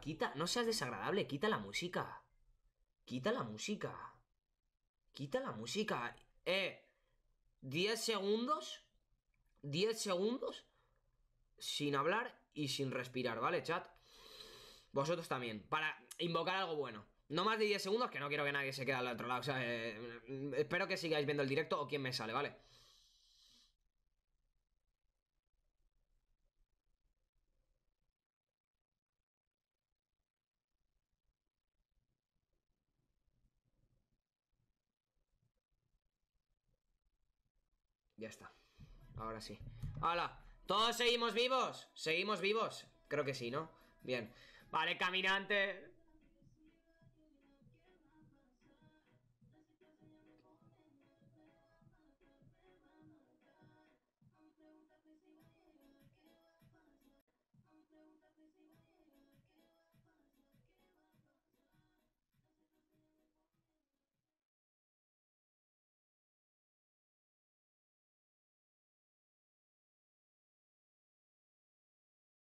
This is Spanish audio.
quita, no seas desagradable, quita la música. Quita la música. Quita la música. Eh, 10 segundos. 10 segundos. Sin hablar y sin respirar, ¿vale, chat? Vosotros también, para invocar algo bueno. No más de 10 segundos, que no quiero que nadie se quede al otro lado. O sea, eh, espero que sigáis viendo el directo o quién me sale, ¿vale? vale Ya está. Ahora sí. ¡Hala! ¿Todos seguimos vivos? ¿Seguimos vivos? Creo que sí, ¿no? Bien. Vale, caminante.